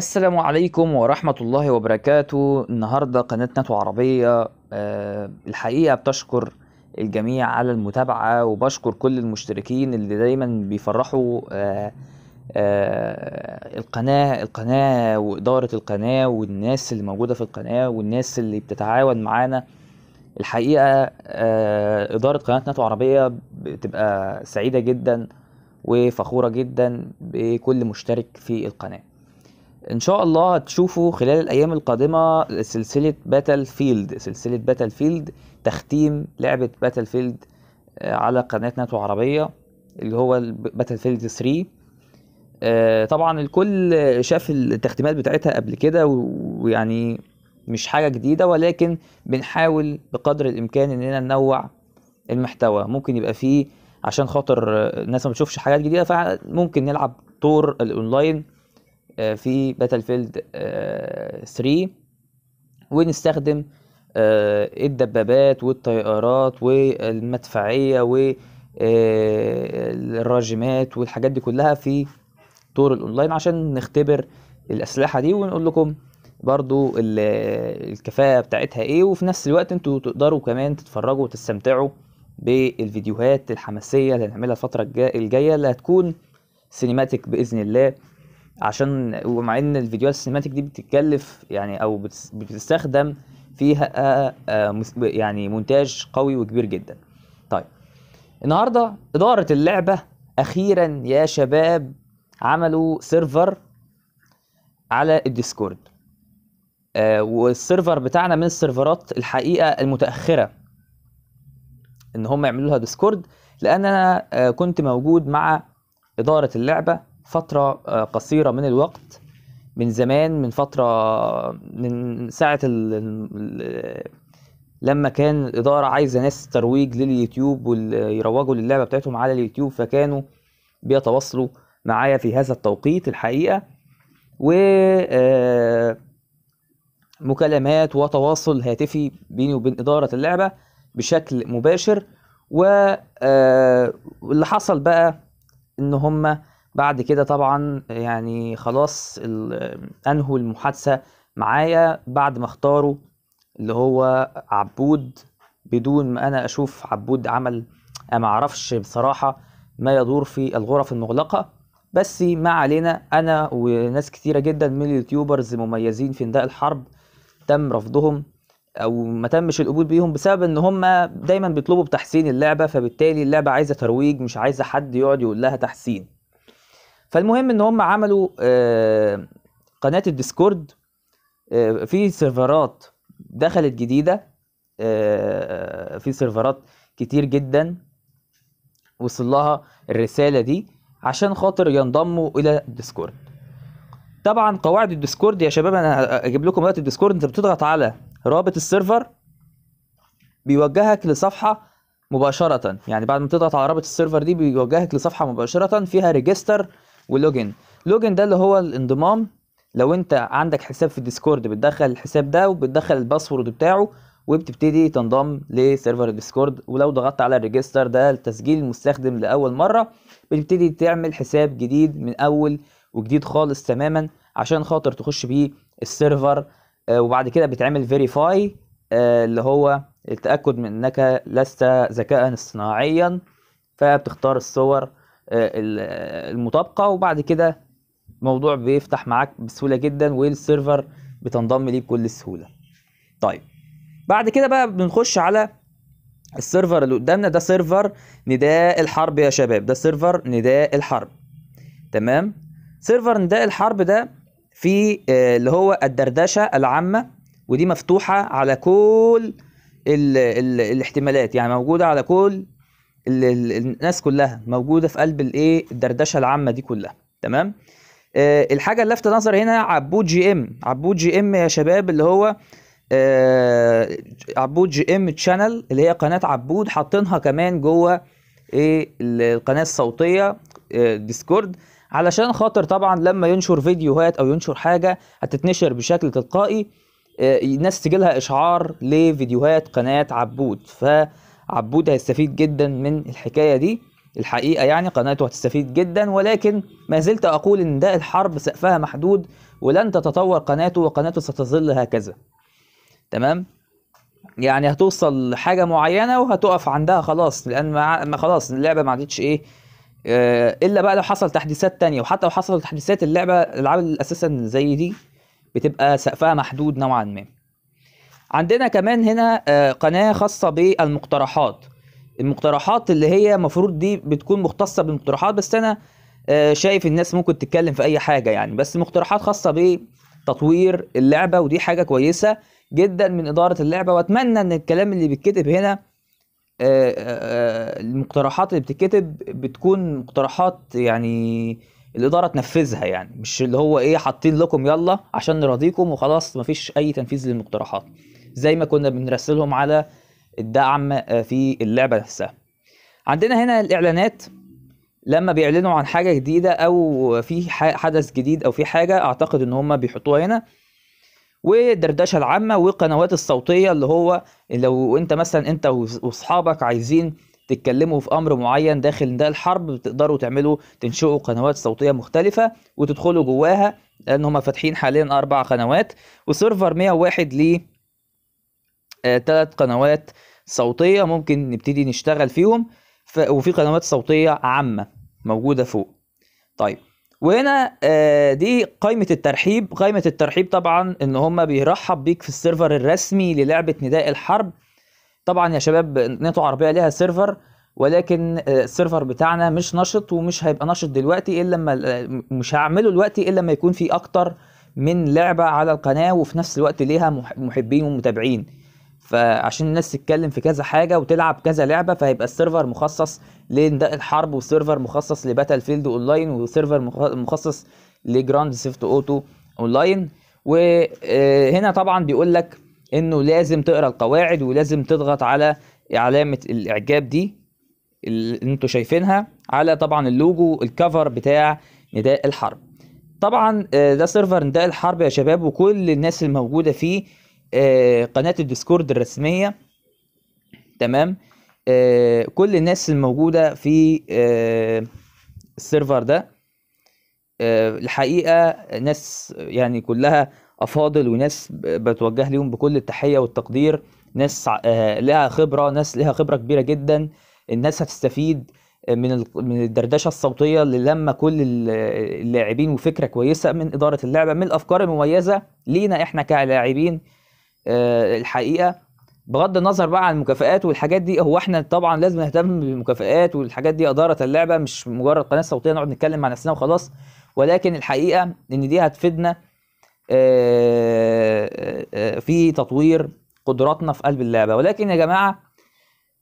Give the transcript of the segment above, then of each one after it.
السلام عليكم ورحمة الله وبركاته النهاردة قناة ناتو عربية أه الحقيقة بتشكر الجميع على المتابعة وبشكر كل المشتركين اللي دايما بيفرحوا أه أه القناة القناة وإدارة القناة والناس اللي موجودة في القناة والناس اللي بتتعاون معانا الحقيقة آه، إدارة قناة ناتو عربية بتبقى سعيدة جدا وفخورة جدا بكل مشترك في القناة ان شاء الله هتشوفوا خلال الايام القادمه سلسله باتل فيلد سلسله باتل فيلد تختيم لعبه باتل آه، فيلد على قناه ناتو عربيه اللي هو باتل فيلد 3 طبعا الكل شاف التختيمات بتاعتها قبل كده ويعني مش حاجه جديده ولكن بنحاول بقدر الامكان اننا ننوع المحتوى ممكن يبقى فيه عشان خاطر الناس ما بتشوفش حاجات جديده فممكن نلعب طور الاونلاين آه، في باتل فيلد 3 ونستخدم آه، الدبابات والطيارات والمدفعية والراجمات آه، والحاجات دي كلها في طور الاونلاين عشان نختبر الاسلحة دي ونقول لكم برضو الكفاءة بتاعتها ايه وفي نفس الوقت انتوا تقدروا كمان تتفرجوا وتستمتعوا بالفيديوهات الحماسية اللي هنعملها الفترة الجاية اللي هتكون سينيماتيك بإذن الله عشان ومع ان الفيديوهات السينماتيك دي بتتكلف يعني او بتستخدم فيها آه، آه، يعني مونتاج قوي وكبير جدا طيب النهارده اداره اللعبه اخيرا يا شباب عملوا سيرفر على الديسكورد آه والسيرفر بتاعنا من السيرفرات الحقيقه المتاخره ان هم يعملوا لها ديسكورد لان انا آه كنت موجود مع اداره اللعبه فترة آه، قصيرة من الوقت من زمان من فترة من ساعة ال لما كان الإدارة عايزة ناس ترويج لليوتيوب ويروجوا للعبة بتاعتهم على اليوتيوب فكانوا بيتواصلوا معايا في هذا التوقيت الحقيقة و آه، مكالمات وتواصل هاتفي بيني وبين إدارة اللعبة بشكل مباشر واللي آه، حصل بقى إن هما بعد كده طبعا يعني خلاص انهوا المحادثه معايا بعد ما اختاروا اللي هو عبود بدون ما انا اشوف عبود عمل ما اعرفش بصراحه ما يدور في الغرف المغلقه بس ما علينا انا وناس كتيره جدا من اليوتيوبرز مميزين في نداء الحرب تم رفضهم او ما تمش القبول بيهم بسبب ان هم دايما بيطلبوا بتحسين اللعبه فبالتالي اللعبه عايزه ترويج مش عايزه حد يقعد يقول لها تحسين فالمهم ان هم عملوا آه، قناه الديسكورد آه، في سيرفرات دخلت جديده آه، في سيرفرات كتير جدا وصل لها الرساله دي عشان خاطر ينضموا الى الديسكورد طبعا قواعد الديسكورد يا شباب انا اجيب لكم وقت الديسكورد انت بتضغط على رابط السيرفر بيوجهك لصفحه مباشره يعني بعد ما تضغط على رابط السيرفر دي بيوجهك لصفحه مباشره فيها ريجستر ولوجن لوجن ده اللي هو الانضمام لو انت عندك حساب في الديسكورد بتدخل الحساب ده وبتدخل الباسورد بتاعه وبتبتدي تنضم لسيرفر الديسكورد ولو ضغطت على الريجستر ده لتسجيل المستخدم لاول مره بتبتدي تعمل حساب جديد من اول وجديد خالص تماما عشان خاطر تخش بيه السيرفر آه، وبعد كده بتعمل فيريفاي آه، اللي هو التاكد من انك لست ذكاء اصطناعيا فبتختار الصور المطابقه وبعد كده الموضوع بيفتح معاك بسهوله جدا والسيرفر بتنضم ليه بكل سهوله طيب بعد كده بقى بنخش على السيرفر اللي قدامنا ده سيرفر نداء الحرب يا شباب ده سيرفر نداء الحرب تمام سيرفر نداء الحرب ده في آه، اللي هو الدردشه العامه ودي مفتوحه على كل الـ الـ الاحتمالات يعني موجوده على كل الناس كلها موجوده في قلب الايه الدردشه العامه دي كلها تمام آه الحاجه اللافت نظر هنا عبود جي ام عبود جي ام يا شباب اللي هو آه عبود جي ام تشانل اللي هي قناه عبود حاطينها كمان جوه ايه القناه الصوتيه آه ديسكورد علشان خاطر طبعا لما ينشر فيديوهات او ينشر حاجه هتتنشر بشكل تلقائي آه، الناس تجيلها اشعار لفيديوهات قناه عبود ف عبود هيستفيد جدا من الحكايه دي الحقيقه يعني قناته هتستفيد جدا ولكن ما زلت اقول ان ده الحرب سقفها محدود ولن تتطور قناته وقناته ستظل هكذا تمام يعني هتوصل لحاجه معينه وهتقف عندها خلاص لان ما خلاص اللعبه ما عادتش ايه آه، الا بقى لو حصل تحديثات تانية وحتى لو حصل تحديثات اللعبه الالعاب اساسا زي دي بتبقى سقفها محدود نوعا ما عندنا كمان هنا آه، قناه خاصه بالمقترحات المقترحات اللي هي المفروض دي بتكون مختصه بالمقترحات بس انا آه، شايف الناس ممكن تتكلم في اي حاجه يعني بس مقترحات خاصه بتطوير اللعبه ودي حاجه كويسه جدا من اداره اللعبه واتمنى ان الكلام اللي بيتكتب هنا آه، المقترحات اللي بتتكتب بتكون مقترحات يعني الاداره تنفذها يعني مش اللي هو ايه حاطين لكم يلا عشان نراضيكم وخلاص مفيش اي تنفيذ للمقترحات زي ما كنا بنرسلهم على الدعم آه، في اللعبه نفسها عندنا هنا الاعلانات لما بيعلنوا عن حاجه جديده او في حدث جديد او في حاجه اعتقد ان هم بيحطوها هنا والدردشه العامه والقنوات الصوتيه اللي هو لو انت مثلا انت واصحابك عايزين تتكلموا في امر معين داخل ده الحرب بتقدروا تعملوا تنشئوا قنوات صوتيه مختلفه وتدخلوا جواها لان هم فاتحين حاليا اربع قنوات وسيرفر 101 ليه ثلاث آه، قنوات صوتية ممكن نبتدي نشتغل فيهم ف... وفي قنوات صوتية عامة موجودة فوق طيب وهنا آه، دي قائمة الترحيب قائمة الترحيب طبعا ان هما بيرحب بيك في السيرفر الرسمي للعبة نداء الحرب طبعا يا شباب نتو عربية ليها سيرفر ولكن آه، السيرفر بتاعنا مش نشط ومش هيبقى نشط دلوقتي الا لما مش هعمله دلوقتي الا لما يكون في اكتر من لعبة على القناة وفي نفس الوقت ليها محبين ومتابعين فعشان الناس تتكلم في كذا حاجه وتلعب كذا لعبه فهيبقى السيرفر مخصص لنداء الحرب وسيرفر مخصص لباتل فيلد اونلاين وسيرفر مخصص لجراند سيفت اوتو اونلاين وهنا آه، طبعا بيقول لك انه لازم تقرا القواعد ولازم تضغط على علامه الاعجاب دي اللي انتوا شايفينها على طبعا اللوجو الكفر بتاع نداء الحرب طبعا آه، ده سيرفر نداء الحرب يا شباب وكل الناس الموجوده فيه آه، قناه الديسكورد الرسميه تمام آه، كل الناس الموجوده في آه، السيرفر ده الحقيقه ناس يعني كلها افاضل وناس بتوجه لهم بكل التحيه والتقدير ناس لها خبره ناس لها خبره كبيره جدا الناس هتستفيد من من الدردشه الصوتيه اللي لما كل اللاعبين وفكره كويسه من اداره اللعبه من الافكار المميزه لينا احنا كلاعبين آه، الحقيقه بغض النظر بقى عن المكافئات والحاجات دي هو احنا طبعا لازم نهتم بالمكافئات والحاجات دي اداره اللعبه مش مجرد قناه صوتيه نقعد نتكلم مع نفسنا وخلاص ولكن الحقيقه ان دي هتفيدنا آه، آه، في تطوير قدراتنا في قلب اللعبه ولكن يا جماعه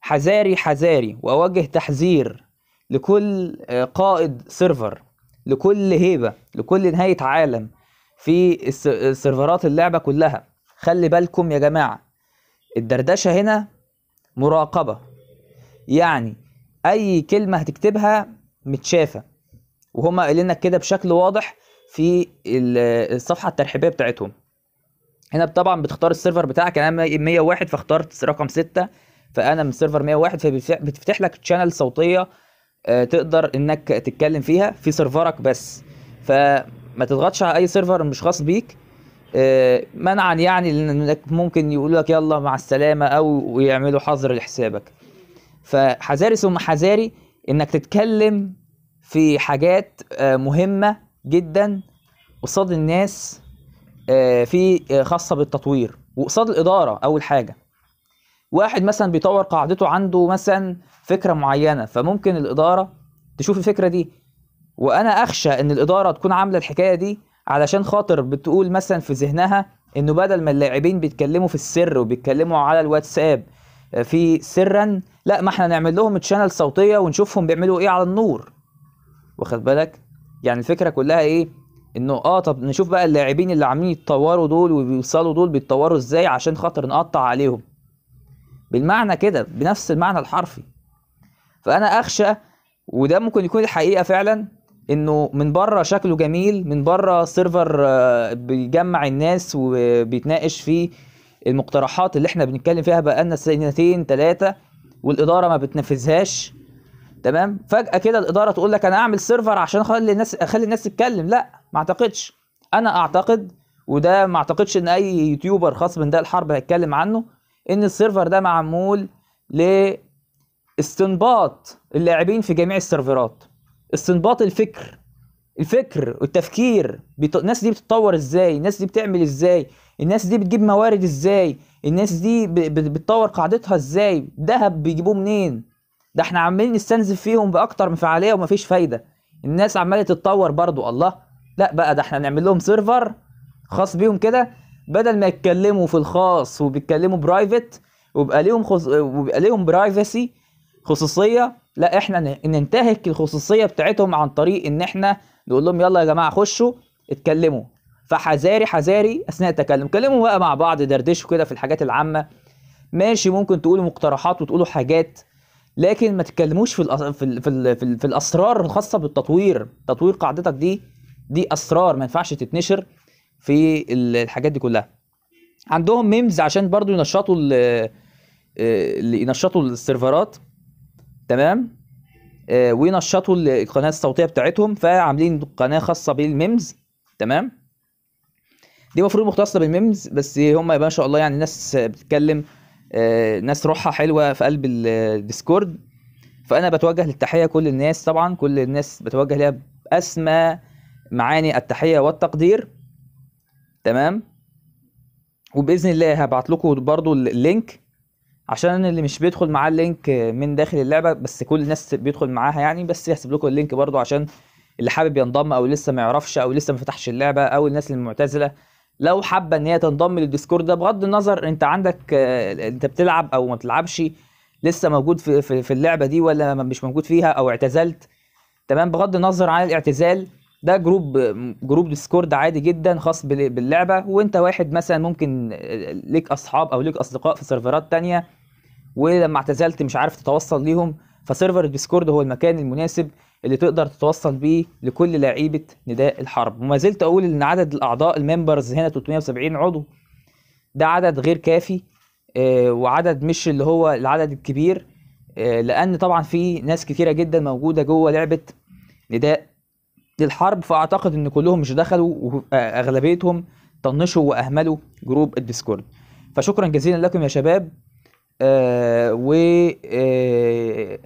حذاري حذاري واوجه تحذير لكل قائد سيرفر لكل هيبه لكل نهايه عالم في سيرفرات اللعبه كلها خلي بالكم يا جماعة الدردشة هنا مراقبة يعني أي كلمة هتكتبها متشافة وهما قايلينك كده بشكل واضح في الصفحة الترحيبية بتاعتهم هنا طبعا بتختار السيرفر بتاعك يعني انا 101 فاخترت رقم 6 فانا من سيرفر 101 فبتفتح لك تشانل صوتيه آه، تقدر انك تتكلم فيها في سيرفرك بس فما تضغطش على اي سيرفر مش خاص بيك آه، منعا يعني لانك ممكن يقولوا لك يلا مع السلامه او يعملوا حظر لحسابك فحذاري ثم حذاري انك تتكلم في حاجات آه، مهمه جدا قصاد الناس آه، في خاصه بالتطوير وقصاد الاداره اول حاجه واحد مثلا بيطور قاعدته عنده مثلا فكره معينه فممكن الاداره تشوف الفكره دي وانا اخشى ان الاداره تكون عامله الحكايه دي علشان خاطر بتقول مثلا في ذهنها انه بدل ما اللاعبين بيتكلموا في السر وبيتكلموا على الواتساب آه، في سرا لا ما احنا نعمل لهم تشانل صوتيه ونشوفهم بيعملوا ايه على النور واخد بالك يعني الفكره كلها ايه انه اه طب نشوف بقى اللاعبين اللي عاملين يتطوروا دول وبيوصلوا دول بيتطوروا ازاي عشان خاطر نقطع عليهم بالمعنى كده بنفس المعنى الحرفي فانا اخشى وده ممكن يكون الحقيقه فعلا انه من بره شكله جميل من بره سيرفر آه، بيجمع الناس وبيتناقش في المقترحات اللي احنا بنتكلم فيها بقالنا سنتين ثلاثه والاداره ما بتنفذهاش تمام فجاه كده الاداره تقول لك انا اعمل سيرفر عشان اخلي الناس اخلي الناس تتكلم لا ما اعتقدش انا اعتقد وده ما اعتقدش ان اي يوتيوبر خاص من ده الحرب هيتكلم عنه ان السيرفر ده معمول لاستنباط اللاعبين في جميع السيرفرات استنباط الفكر الفكر والتفكير بت... الناس دي بتتطور ازاي الناس دي بتعمل ازاي الناس دي بتجيب موارد ازاي الناس دي ب... بتطور قاعدتها ازاي دهب بيجيبوه منين ده احنا عمالين نستنزف فيهم باكتر من فعاليه ومفيش فايده الناس عماله تتطور برضو الله لا بقى ده احنا نعمل لهم سيرفر خاص بيهم كده بدل ما يتكلموا في الخاص وبيتكلموا برايفت ويبقى ليهم خص... ويبقى ليهم برايفسي خصوصيه لا احنا ننتهك الخصوصيه بتاعتهم عن طريق ان احنا نقول لهم يلا يا جماعه خشوا اتكلموا فحذاري حذاري اثناء التكلم كلموا بقى مع بعض دردشوا كده في الحاجات العامه ماشي ممكن تقولوا مقترحات وتقولوا حاجات لكن ما تتكلموش في في في, في الاسرار الخاصه بالتطوير تطوير قاعدتك دي دي اسرار ما ينفعش تتنشر في الحاجات دي كلها عندهم ميمز عشان برضو ينشطوا ال... آه، ينشطوا السيرفرات تمام آه ونشطوا القناه الصوتيه بتاعتهم فعاملين قناه خاصه بالميمز تمام دي المفروض مختصه بالميمز بس هم ما شاء الله يعني ناس بتتكلم آه ناس روحها حلوه في قلب الديسكورد فانا بتوجه للتحيه كل الناس طبعا كل الناس بتوجه ليها باسمى معاني التحيه والتقدير تمام وباذن الله هبعت لكم برضو اللينك عشان اللي مش بيدخل معاه اللينك من داخل اللعبه بس كل الناس بيدخل معاها يعني بس يحسب لكم اللينك برضو عشان اللي حابب ينضم او لسه ما يعرفش او لسه ما فتحش اللعبه او الناس المعتزله لو حابه ان هي تنضم للديسكورد ده بغض النظر انت عندك انت بتلعب او ما بتلعبش لسه موجود في في اللعبه دي ولا مش موجود فيها او اعتزلت تمام بغض النظر عن الاعتزال ده جروب جروب ديسكورد عادي جدا خاص باللعبه وانت واحد مثلا ممكن ليك اصحاب او ليك اصدقاء في سيرفرات تانية ولما اعتزلت مش عارف تتوصل ليهم فسيرفر الديسكورد هو المكان المناسب اللي تقدر تتوصل بيه لكل لعيبه نداء الحرب وما زلت اقول ان عدد الاعضاء الممبرز هنا 370 عضو ده عدد غير كافي آه، وعدد مش اللي هو العدد الكبير آه، لان طبعا في ناس كتيره جدا موجوده جوه لعبه نداء للحرب فاعتقد ان كلهم مش دخلوا واغلبيتهم طنشوا واهملوا جروب الديسكورد فشكرا جزيلا لكم يا شباب ويعني آه، و آه،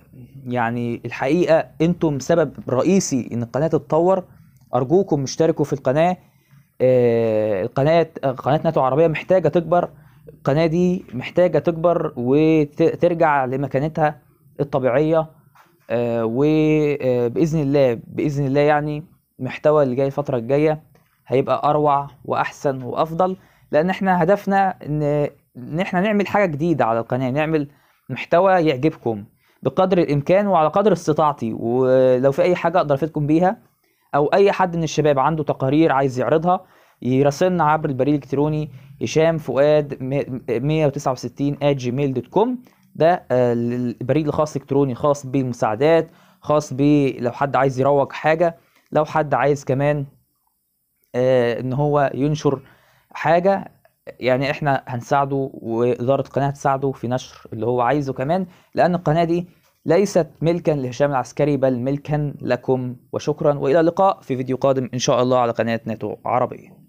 يعني الحقيقه انتم سبب رئيسي ان القناه تتطور ارجوكم اشتركوا في القناه آه القناه قناه ناتو عربيه محتاجه تكبر القناه دي محتاجه تكبر وترجع لمكانتها الطبيعيه آه وباذن آه، الله باذن الله يعني المحتوى اللي جاي الفتره الجايه هيبقى اروع واحسن وافضل لان احنا هدفنا ان ان احنا نعمل حاجه جديده على القناه نعمل محتوى يعجبكم بقدر الامكان وعلى قدر استطاعتي ولو في اي حاجه اقدر افيدكم بيها او اي حد من الشباب عنده تقارير عايز يعرضها يراسلنا عبر البريد الالكتروني هشام فؤاد 169 كوم ده آه، البريد الخاص الالكتروني خاص بالمساعدات خاص ب لو حد عايز يروج حاجه لو حد عايز كمان آه، ان هو ينشر حاجه يعني احنا هنساعده واداره القناه هتساعده في نشر اللي هو عايزه كمان لان القناه دي ليست ملكا لهشام العسكري بل ملكا لكم وشكرا والى اللقاء في فيديو قادم ان شاء الله على قناه ناتو عربيه